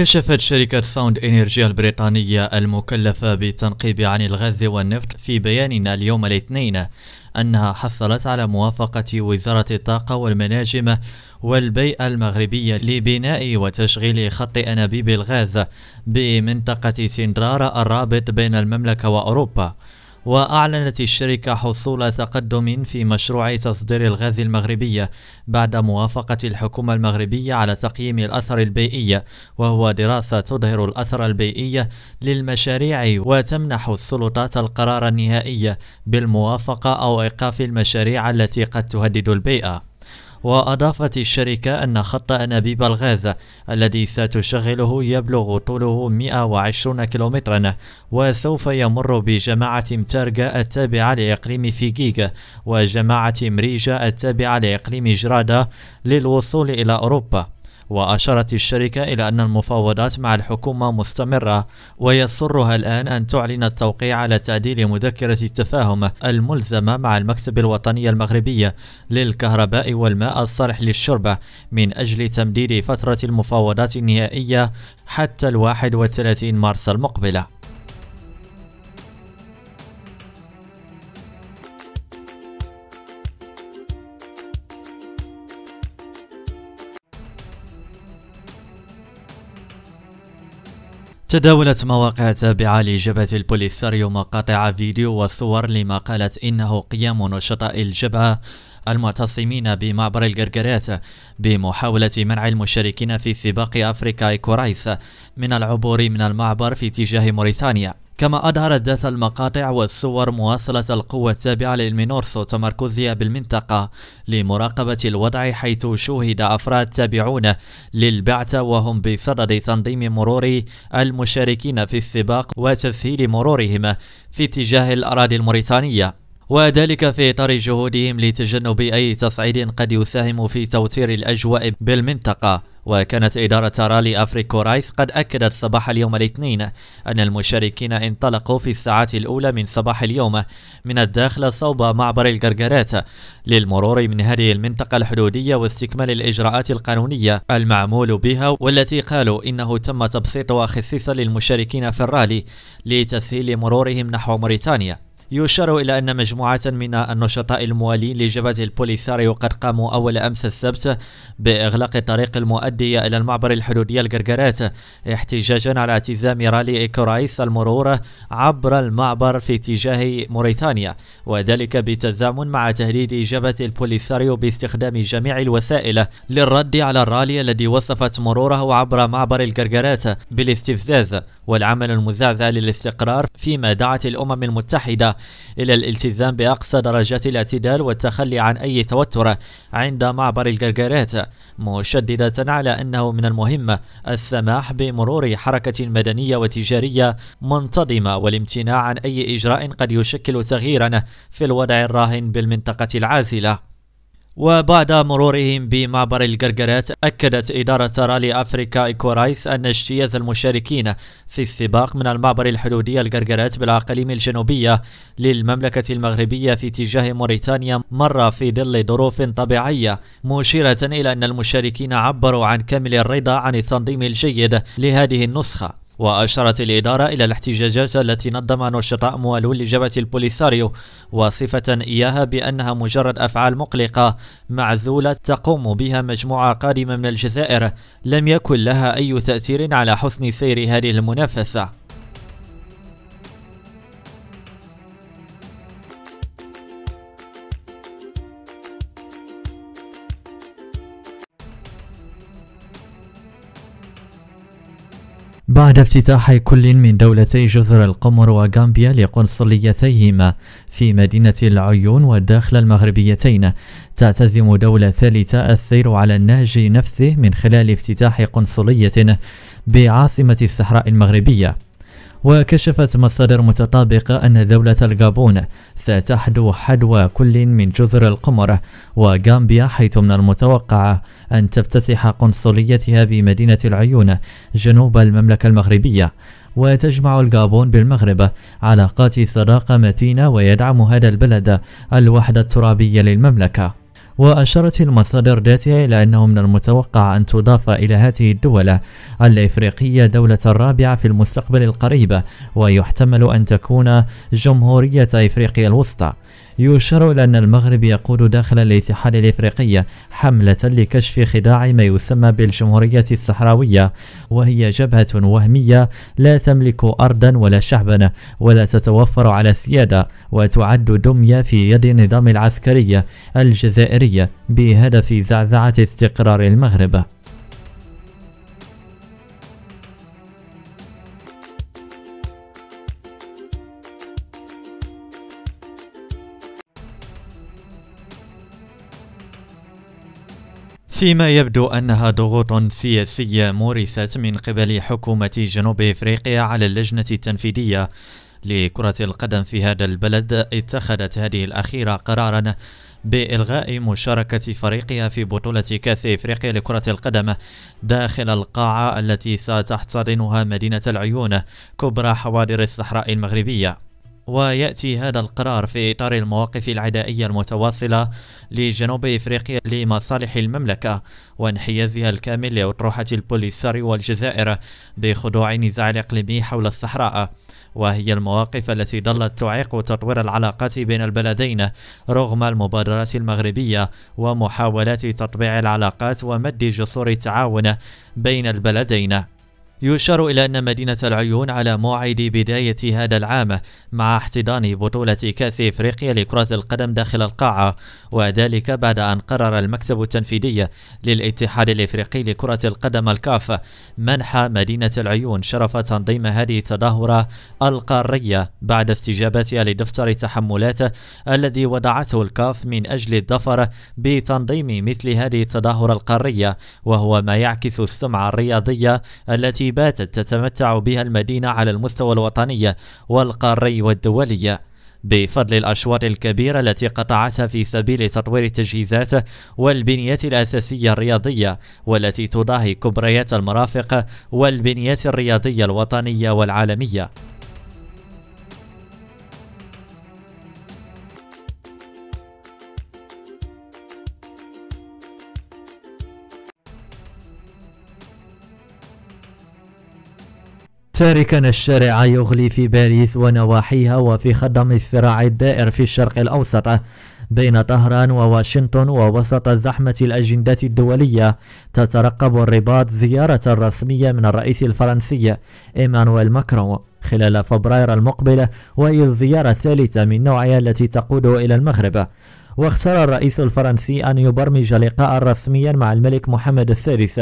كشفت شركة ساوند إنرجيا البريطانية المكلفة بالتنقيب عن الغاز والنفط في بياننا اليوم الاثنين أنها حصلت على موافقة وزارة الطاقة والمناجم والبيئة المغربية لبناء وتشغيل خط أنابيب الغاز بمنطقة سندرارا الرابط بين المملكة وأوروبا وأعلنت الشركة حصول تقدم في مشروع تصدير الغاز المغربية بعد موافقة الحكومة المغربية على تقييم الأثر البيئي وهو دراسة تظهر الأثر البيئي للمشاريع وتمنح السلطات القرار النهائي بالموافقة أو إيقاف المشاريع التي قد تهدد البيئة وأضافت الشركة أن خط أنابيب الغاز الذي ستشغله يبلغ طوله 120 كيلومترا وسوف يمر بجماعة مترجا التابعة لإقليم فيجيجا وجماعة مريجا التابعة لإقليم جرادا للوصول إلى أوروبا وأشارت الشركة إلى أن المفاوضات مع الحكومة مستمرة ويضطرها الآن أن تعلن التوقيع على تعديل مذكرة التفاهم الملزمة مع المكتب الوطني المغربي للكهرباء والماء الصالح للشربة من أجل تمديد فترة المفاوضات النهائية حتى الواحد وثلاثين مارس المقبلة تداولت مواقع تابعة لجبهة البوليساريو مقاطع فيديو وصور لما قالت إنه قيام نشطاء الجبهة المعتصمين بمعبر القرقرات بمحاولة منع المشاركين في سباق أفريكا إيكورايس من العبور من المعبر في اتجاه موريتانيا كما أظهرت ذات المقاطع والصور مواصلة القوة التابعة للمينورسو تمركزها بالمنطقة لمراقبة الوضع حيث شوهد أفراد تابعون للبعثة وهم بصدد تنظيم مرور المشاركين في السباق وتسهيل مرورهم في اتجاه الأراضي الموريتانية وذلك في إطار جهودهم لتجنب أي تصعيد قد يساهم في توتير الأجواء بالمنطقة وكانت إدارة رالي أفريكو رايث قد أكدت صباح اليوم الاثنين أن المشاركين انطلقوا في الساعات الأولى من صباح اليوم من الداخل صوب معبر القرقرات للمرور من هذه المنطقة الحدودية واستكمال الإجراءات القانونية المعمول بها والتي قالوا إنه تم تبسيطها خصيصا للمشاركين في الرالي لتسهيل مرورهم نحو موريتانيا يشار إلى أن مجموعة من النشطاء الموالين لجبهة البوليساريو قد قاموا أول أمس السبت بإغلاق الطريق المؤدي إلى المعبر الحدودي القرقرات احتجاجا على التزام رالي كورايس المرور عبر المعبر في اتجاه موريتانيا وذلك بالتزامن مع تهديد جبهة البوليساريو باستخدام جميع الوسائل للرد على الرالي الذي وصفت مروره عبر معبر القرقرات بالاستفزاز والعمل المزعزع للاستقرار فيما دعت الأمم المتحدة إلى الالتزام بأقصى درجات الاعتدال والتخلي عن أي توتر عند معبر الجرجارات مشددة على أنه من المهم السماح بمرور حركة مدنية وتجارية منتظمة والامتناع عن أي إجراء قد يشكل تغييرا في الوضع الراهن بالمنطقة العاذلة وبعد مرورهم بمعبر القرقرات أكدت إدارة رالي أفريكا إيكورايث أن اجتياز المشاركين في السباق من المعبر الحدودي القرقرات بالأقاليم الجنوبية للمملكة المغربية في اتجاه موريتانيا مر في ظل ظروف طبيعية مشيرة إلى أن المشاركين عبروا عن كامل الرضا عن التنظيم الجيد لهذه النسخة وأشارت الإدارة إلى الاحتجاجات التي نظم نشطاء موالون لجبهة البوليساريو وصفة إياها بأنها مجرد أفعال مقلقة معذولة تقوم بها مجموعة قادمة من الجزائر لم يكن لها أي تأثير على حسن سير هذه المنافسة بعد افتتاح كل من دولتي جزر القمر وغامبيا لقنصليتيهما في مدينة العيون والداخل المغربيتين تعتزم دولة ثالثة السير على النهج نفسه من خلال افتتاح قنصلية بعاصمة الصحراء المغربية وكشفت مصادر متطابقة أن دولة الغابون ستحدو حدوى كل من جزر القمر وغامبيا حيث من المتوقع أن تفتتح قنصليتها بمدينة العيون جنوب المملكة المغربية وتجمع الغابون بالمغرب علاقات صداقة متينة ويدعم هذا البلد الوحدة الترابية للمملكة وأشارت المصادر ذاتها إلى أنه من المتوقع أن تضاف إلى هذه الدول الإفريقية دولة رابعة في المستقبل القريب ويحتمل أن تكون جمهورية إفريقيا الوسطى يشار إلى أن المغرب يقود داخل الاتحاد الإفريقي حملة لكشف خداع ما يسمى بالجمهورية الصحراوية وهي جبهة وهمية لا تملك أرضا ولا شعبا ولا تتوفر على سيادة وتعد دمية في يد النظام العسكري الجزائري السورية بهدف زعزعة استقرار المغرب فيما يبدو أنها ضغوط سياسية مورثت من قبل حكومة جنوب إفريقيا على اللجنة التنفيذية لكرة القدم في هذا البلد اتخذت هذه الأخيرة قرارا بإلغاء مشاركة فريقها في بطولة كأس إفريقيا لكرة القدم داخل القاعة التي ستحتضنها مدينة العيون كبرى حواضر الصحراء المغربية ويأتي هذا القرار في إطار المواقف العدائية المتواصلة لجنوب إفريقيا لمصالح المملكة وانحيازها الكامل لأطروحة البوليساري والجزائر بخضوع نزاع الاقليمي حول الصحراء وهي المواقف التي ظلت تعيق تطوير العلاقات بين البلدين رغم المبادرات المغربية ومحاولات تطبيع العلاقات ومد جسور التعاون بين البلدين يشار إلى أن مدينة العيون على موعد بداية هذا العام مع احتضان بطولة كأس إفريقيا لكرة القدم داخل القاعة وذلك بعد أن قرر المكتب التنفيذي للاتحاد الإفريقي لكرة القدم الكاف منح مدينة العيون شرف تنظيم هذه التظاهرة القارية بعد استجابتها لدفتر التحملات الذي وضعته الكاف من أجل الظفر بتنظيم مثل هذه التظاهرة القارية وهو ما يعكس السمعة الرياضية التي باتت تتمتع بها المدينة على المستوى الوطني والقاري والدولي بفضل الأشواط الكبيرة التي قطعتها في سبيل تطوير التجهيزات والبنية الأساسية الرياضية والتي تضاهي كبريات المرافق والبنية الرياضية الوطنية والعالمية تاركا الشارع يغلي في باريس ونواحيها وفي خدم الصراع الدائر في الشرق الأوسط بين طهران وواشنطن ووسط زحمة الاجندات الدولية تترقب الرباط زيارة رسمية من الرئيس الفرنسي إيمانويل ماكرون خلال فبراير المقبل وهي الزيارة الثالثة من نوعها التي تقوده إلى المغرب واختار الرئيس الفرنسي أن يبرمج لقاء رسميا مع الملك محمد الثالث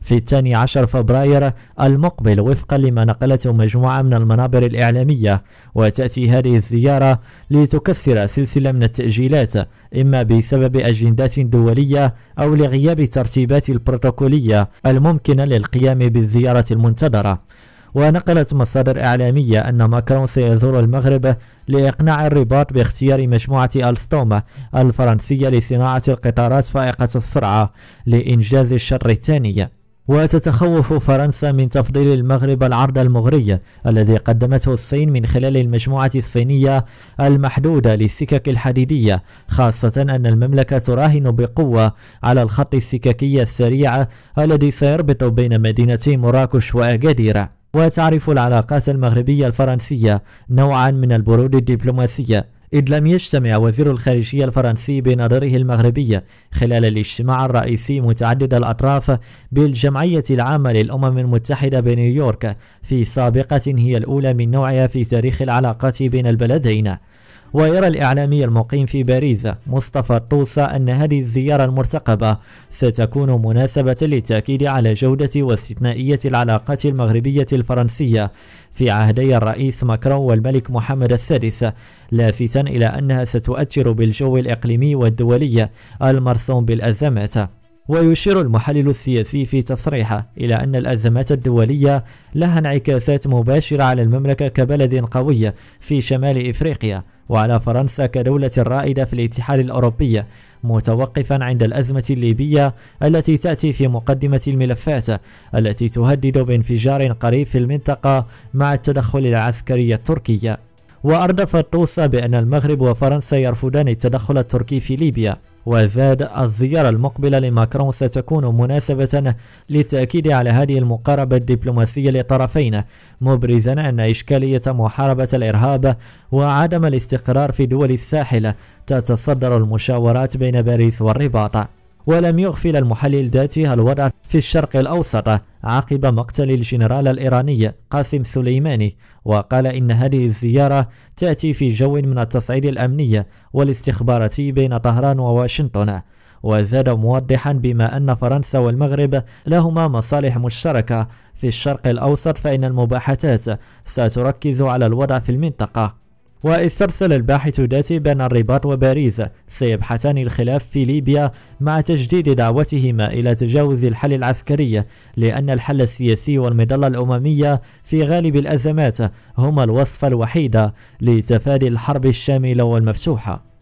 في الثاني عشر فبراير المقبل وفقا لما نقلته مجموعة من المنابر الإعلامية وتأتي هذه الزيارة لتكثر سلسلة من التأجيلات إما بسبب أجندات دولية أو لغياب الترتيبات البروتوكولية الممكنة للقيام بالزيارة المنتظرة ونقلت مصادر إعلامية أن ماكرون سيزور المغرب لإقناع الرباط باختيار مجموعة ألستوما الفرنسية لصناعة القطارات فائقة السرعة لإنجاز الشر الثاني وتتخوف فرنسا من تفضيل المغرب العرض المغري الذي قدمته الصين من خلال المجموعة الصينية المحدودة للسكك الحديدية خاصة أن المملكة تراهن بقوة على الخط السككي السريع الذي سيربط بين مدينتي مراكش وأكادير وتعرف العلاقات المغربية الفرنسية نوعا من البرود الدبلوماسية إذ لم يجتمع وزير الخارجية الفرنسي بنظره المغربية خلال الاجتماع الرئيسي متعدد الأطراف بالجمعية العامة للأمم المتحدة بنيويورك في سابقة هي الأولى من نوعها في تاريخ العلاقات بين البلدين ويرى الإعلامي المقيم في باريس مصطفى الطوسة أن هذه الزيارة المرتقبة ستكون مناسبة للتأكيد على جودة واستثنائية العلاقات المغربية الفرنسية في عهدي الرئيس ماكرون والملك محمد السادس لافتا إلى أنها ستؤثر بالجو الإقليمي والدولي المرسوم بالأزمات ويشير المحلل السياسي في تصريحه إلى أن الأزمات الدولية لها انعكاسات مباشرة على المملكة كبلد قوي في شمال إفريقيا وعلى فرنسا كدولة رائدة في الاتحاد الأوروبي متوقفا عند الأزمة الليبية التي تأتي في مقدمة الملفات التي تهدد بانفجار قريب في المنطقة مع التدخل العسكري التركي وأردف الطوس بأن المغرب وفرنسا يرفضان التدخل التركي في ليبيا وزاد الزيارة المقبلة لماكرون ستكون مناسبة للتأكيد على هذه المقاربة الدبلوماسية للطرفين مبرزا أن إشكالية محاربة الإرهاب وعدم الاستقرار في دول الساحل تتصدر المشاورات بين باريس والرباط ولم يغفل المحلل ذاته الوضع في الشرق الأوسط عقب مقتل الجنرال الإيراني قاسم سليماني وقال إن هذه الزيارة تأتي في جو من التصعيد الأمني والاستخباراتي بين طهران وواشنطن وزاد موضحا بما أن فرنسا والمغرب لهما مصالح مشتركة في الشرق الأوسط فإن المباحثات ستركز على الوضع في المنطقة وإذ الباحث داتي بين الرباط وباريس سيبحثان الخلاف في ليبيا مع تجديد دعوتهما إلى تجاوز الحل العسكري لأن الحل السياسي والمظلة الأممية في غالب الأزمات هما الوصفة الوحيدة لتفادي الحرب الشاملة والمفتوحة